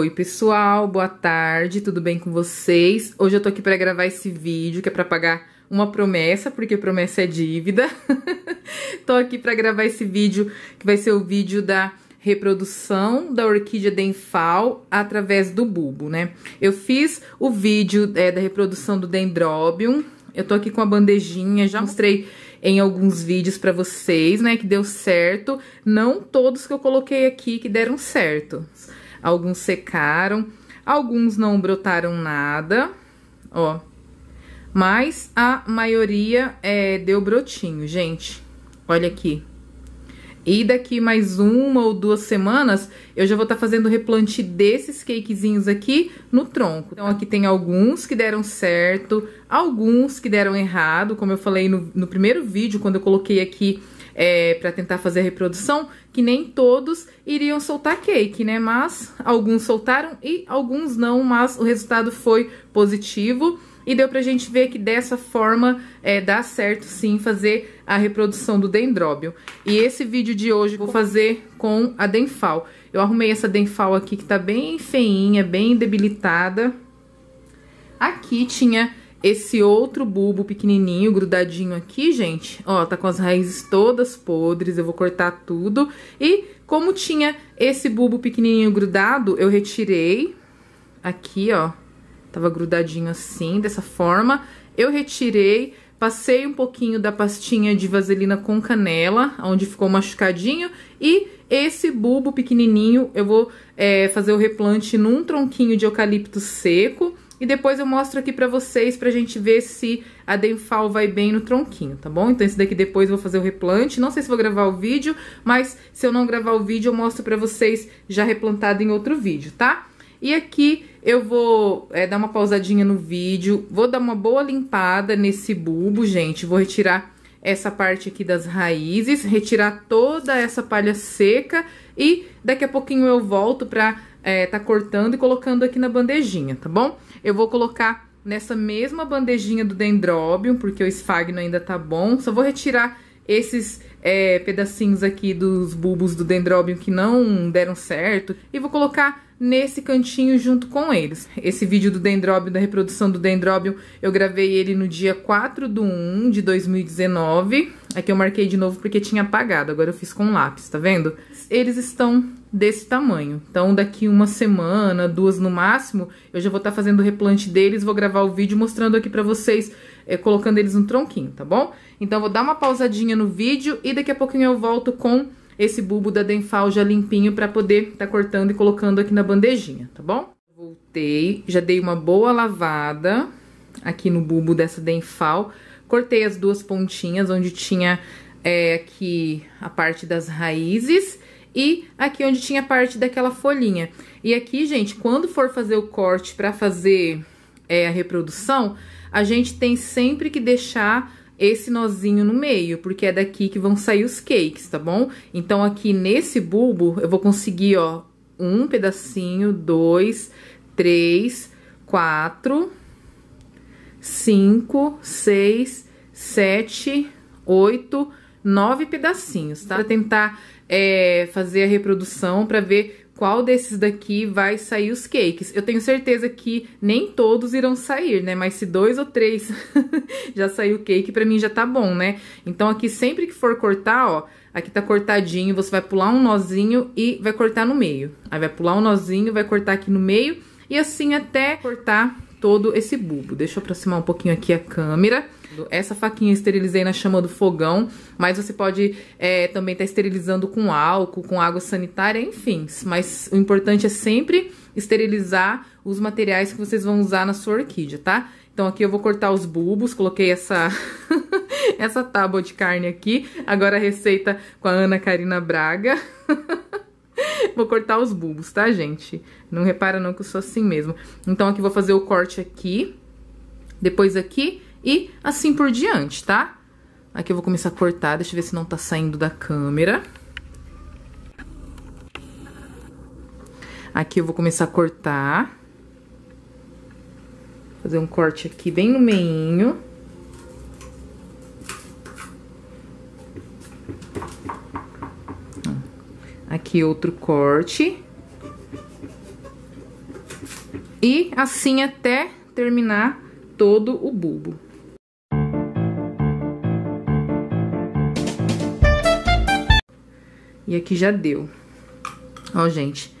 Oi, pessoal, boa tarde, tudo bem com vocês? Hoje eu tô aqui para gravar esse vídeo que é para pagar uma promessa, porque promessa é dívida. tô aqui para gravar esse vídeo que vai ser o vídeo da reprodução da orquídea denfal através do bulbo, né? Eu fiz o vídeo é, da reprodução do dendrobium. eu tô aqui com a bandejinha, já mostrei em alguns vídeos para vocês, né, que deu certo. Não todos que eu coloquei aqui que deram certo alguns secaram, alguns não brotaram nada, ó. Mas a maioria é, deu brotinho, gente. Olha aqui. E daqui mais uma ou duas semanas, eu já vou estar tá fazendo replante desses cakezinhos aqui no tronco. Então, aqui tem alguns que deram certo, alguns que deram errado, como eu falei no, no primeiro vídeo, quando eu coloquei aqui é, para tentar fazer a reprodução, que nem todos iriam soltar cake, né? Mas alguns soltaram e alguns não, mas o resultado foi positivo. E deu pra gente ver que dessa forma é, dá certo sim fazer a reprodução do dendróbio. E esse vídeo de hoje vou fazer com a denfal. Eu arrumei essa denfal aqui que tá bem feinha, bem debilitada. Aqui tinha esse outro bulbo pequenininho, grudadinho aqui, gente, ó, tá com as raízes todas podres, eu vou cortar tudo. E como tinha esse bulbo pequenininho grudado, eu retirei aqui, ó, tava grudadinho assim, dessa forma. Eu retirei, passei um pouquinho da pastinha de vaselina com canela, onde ficou machucadinho, e esse bulbo pequenininho eu vou é, fazer o replante num tronquinho de eucalipto seco, e depois eu mostro aqui pra vocês pra gente ver se a Denfal vai bem no tronquinho, tá bom? Então esse daqui depois eu vou fazer o replante. Não sei se vou gravar o vídeo, mas se eu não gravar o vídeo eu mostro pra vocês já replantado em outro vídeo, tá? E aqui eu vou é, dar uma pausadinha no vídeo, vou dar uma boa limpada nesse bulbo, gente. Vou retirar essa parte aqui das raízes, retirar toda essa palha seca e daqui a pouquinho eu volto para é, tá cortando e colocando aqui na bandejinha, tá bom? Eu vou colocar nessa mesma bandejinha do dendrobium porque o esfagno ainda tá bom. Só vou retirar esses é, pedacinhos aqui dos bulbos do dendróbio que não deram certo e vou colocar nesse cantinho junto com eles. Esse vídeo do dendróbio, da reprodução do dendróbio, eu gravei ele no dia 4 de 1 de 2019. Aqui eu marquei de novo porque tinha apagado, agora eu fiz com lápis, tá vendo? Eles estão desse tamanho. Então, daqui uma semana, duas no máximo, eu já vou estar tá fazendo o replante deles, vou gravar o vídeo mostrando aqui pra vocês é, colocando eles no tronquinho, tá bom? Então, vou dar uma pausadinha no vídeo e daqui a pouquinho eu volto com esse bulbo da Denfal já limpinho para poder tá cortando e colocando aqui na bandejinha, tá bom? Voltei, já dei uma boa lavada aqui no bulbo dessa Denfal, cortei as duas pontinhas onde tinha é, aqui a parte das raízes e aqui onde tinha parte daquela folhinha. E aqui, gente, quando for fazer o corte para fazer é a reprodução, a gente tem sempre que deixar esse nozinho no meio, porque é daqui que vão sair os cakes, tá bom? Então, aqui nesse bulbo, eu vou conseguir, ó, um pedacinho, dois, três, quatro, cinco, seis, sete, oito, nove pedacinhos, tá? Pra tentar é, fazer a reprodução, pra ver qual desses daqui vai sair os cakes. Eu tenho certeza que nem todos irão sair, né? Mas se dois ou três já saiu o cake, pra mim já tá bom, né? Então aqui sempre que for cortar, ó, aqui tá cortadinho, você vai pular um nozinho e vai cortar no meio. Aí vai pular um nozinho, vai cortar aqui no meio e assim até cortar todo esse bulbo. Deixa eu aproximar um pouquinho aqui a câmera exemplo, essa faquinha esterilizei na chama do fogão, mas você pode é, também estar tá esterilizando com álcool, com água sanitária, enfim. Mas o importante é sempre esterilizar os materiais que vocês vão usar na sua orquídea, tá? Então aqui eu vou cortar os bulbos, coloquei essa, essa tábua de carne aqui. Agora a receita com a Ana Karina Braga. vou cortar os bulbos, tá, gente? Não repara não que eu sou assim mesmo. Então aqui vou fazer o corte aqui, depois aqui e assim por diante, tá? Aqui eu vou começar a cortar, deixa eu ver se não tá saindo da câmera. Aqui eu vou começar a cortar. Fazer um corte aqui bem no meinho. Aqui outro corte. E assim até terminar todo o bulbo. E aqui já deu. Ó, gente.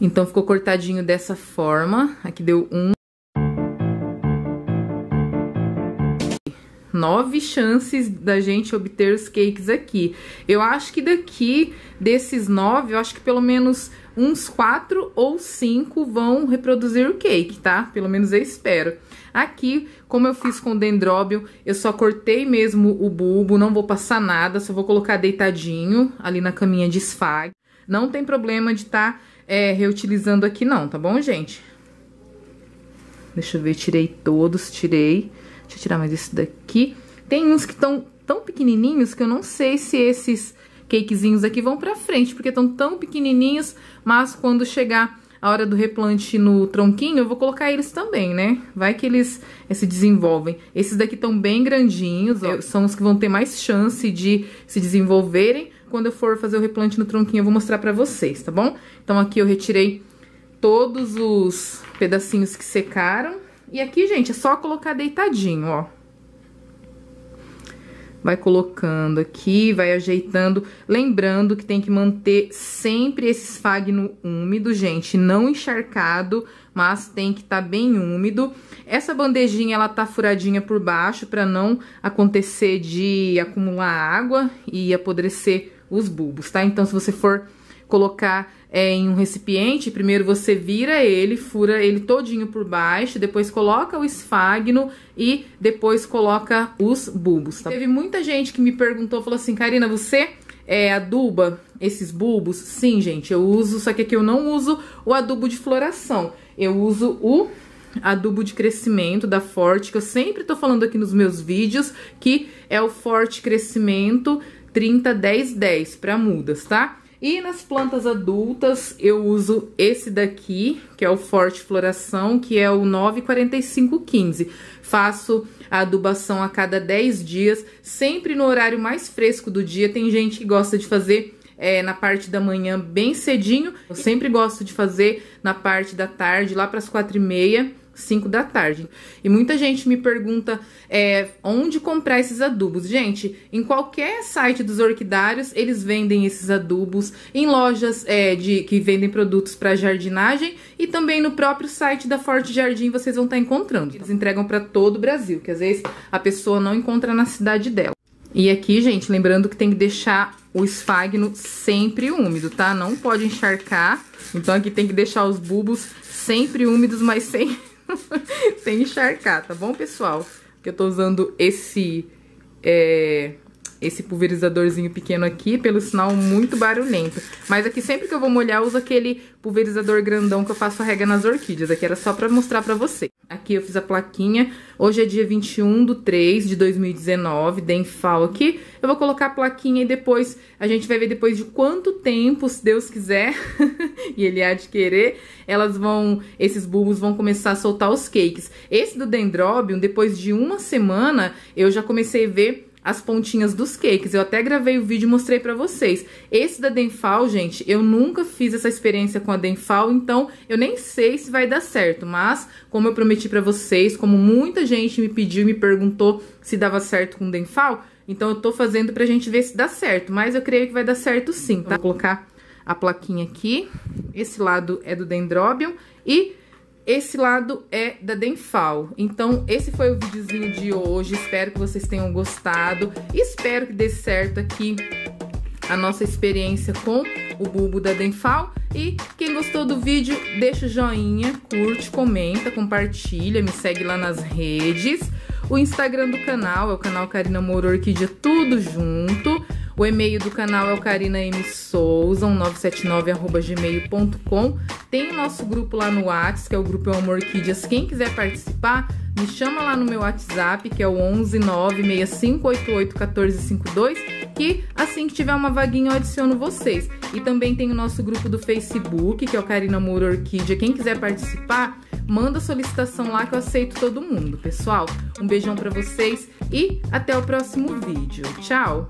Então, ficou cortadinho dessa forma. Aqui deu um. nove chances da gente obter os cakes aqui. Eu acho que daqui, desses nove, eu acho que pelo menos uns quatro ou cinco vão reproduzir o cake, tá? Pelo menos eu espero. Aqui, como eu fiz com o dendróbio, eu só cortei mesmo o bulbo, não vou passar nada, só vou colocar deitadinho ali na caminha de esfag Não tem problema de estar tá, é, reutilizando aqui não, tá bom, gente? Deixa eu ver, tirei todos, tirei. Deixa eu tirar mais esse daqui. Tem uns que estão tão pequenininhos que eu não sei se esses cakezinhos aqui vão pra frente, porque estão tão pequenininhos, mas quando chegar a hora do replante no tronquinho, eu vou colocar eles também, né? Vai que eles eh, se desenvolvem. Esses daqui estão bem grandinhos, ó, são os que vão ter mais chance de se desenvolverem. Quando eu for fazer o replante no tronquinho, eu vou mostrar pra vocês, tá bom? Então aqui eu retirei todos os pedacinhos que secaram. E aqui, gente, é só colocar deitadinho, ó. Vai colocando aqui, vai ajeitando. Lembrando que tem que manter sempre esse esfagno úmido, gente. Não encharcado, mas tem que estar tá bem úmido. Essa bandejinha, ela tá furadinha por baixo para não acontecer de acumular água e apodrecer os bulbos, tá? Então, se você for colocar é, em um recipiente, primeiro você vira ele, fura ele todinho por baixo, depois coloca o esfagno e depois coloca os bulbos. Tá? Teve muita gente que me perguntou, falou assim, Karina, você é, aduba esses bulbos? Sim, gente, eu uso, só que aqui eu não uso o adubo de floração, eu uso o adubo de crescimento da Forte, que eu sempre tô falando aqui nos meus vídeos, que é o Forte Crescimento 30 10 10 para mudas, tá? E nas plantas adultas eu uso esse daqui, que é o Forte Floração, que é o 94515. Faço a adubação a cada 10 dias, sempre no horário mais fresco do dia. Tem gente que gosta de fazer é, na parte da manhã bem cedinho. Eu sempre gosto de fazer na parte da tarde, lá para as quatro e meia. 5 da tarde. E muita gente me pergunta é, onde comprar esses adubos. Gente, em qualquer site dos orquidários, eles vendem esses adubos, em lojas é, de que vendem produtos para jardinagem e também no próprio site da Forte Jardim vocês vão estar tá encontrando. Eles entregam para todo o Brasil, que às vezes a pessoa não encontra na cidade dela. E aqui, gente, lembrando que tem que deixar o esfagno sempre úmido, tá? Não pode encharcar. Então aqui tem que deixar os bulbos sempre úmidos, mas sem sem encharcar, tá bom, pessoal? Porque eu tô usando esse, é, esse pulverizadorzinho pequeno aqui, pelo sinal muito barulhento. Mas aqui sempre que eu vou molhar, eu uso aquele pulverizador grandão que eu faço a rega nas orquídeas. Aqui era só pra mostrar pra vocês. Aqui eu fiz a plaquinha. Hoje é dia 21 de 3 de 2019, Denfal aqui. Eu vou colocar a plaquinha e depois a gente vai ver depois de quanto tempo, se Deus quiser, e ele há de querer, elas vão, esses bulbos vão começar a soltar os cakes. Esse do Dendrobium, depois de uma semana, eu já comecei a ver as pontinhas dos cakes. Eu até gravei o vídeo e mostrei pra vocês. Esse da Denfal, gente, eu nunca fiz essa experiência com a Denfal, então eu nem sei se vai dar certo. Mas, como eu prometi pra vocês, como muita gente me pediu e me perguntou se dava certo com o Denfal, então eu tô fazendo pra gente ver se dá certo. Mas eu creio que vai dar certo sim, tá? Vou colocar a plaquinha aqui. Esse lado é do Dendrobium e esse lado é da Denfal. Então, esse foi o videozinho de hoje. Espero que vocês tenham gostado. Espero que dê certo aqui a nossa experiência com o bulbo da Denfal. E quem gostou do vídeo, deixa o joinha, curte, comenta, compartilha, me segue lá nas redes. O Instagram do canal é o canal Karina Moro Orquídea Tudo Junto. O e-mail do canal é o carinamsouza1979@gmail.com. Tem o nosso grupo lá no Whats, que é o grupo Eu é Amor Orquídeas. Quem quiser participar, me chama lá no meu WhatsApp, que é o 11965881452, que assim que tiver uma vaguinha eu adiciono vocês. E também tem o nosso grupo do Facebook, que é o Carina Amor Orquídea. Quem quiser participar, manda solicitação lá que eu aceito todo mundo, pessoal. Um beijão para vocês e até o próximo vídeo. Tchau.